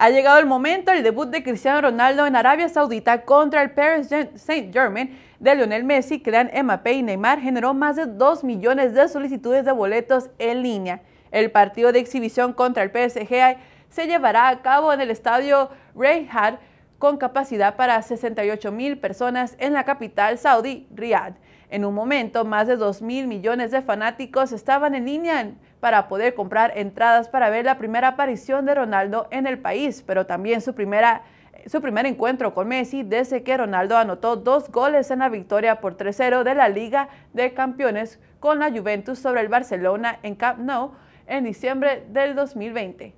Ha llegado el momento, el debut de Cristiano Ronaldo en Arabia Saudita contra el Paris Saint-Germain de Lionel Messi, dan Mbappé y Neymar generó más de 2 millones de solicitudes de boletos en línea. El partido de exhibición contra el PSG se llevará a cabo en el estadio Reinhardt con capacidad para 68 mil personas en la capital saudí, Riyadh. En un momento, más de 2 mil millones de fanáticos estaban en línea para poder comprar entradas para ver la primera aparición de Ronaldo en el país, pero también su primera su primer encuentro con Messi desde que Ronaldo anotó dos goles en la victoria por 3-0 de la Liga de Campeones con la Juventus sobre el Barcelona en Camp Nou en diciembre del 2020.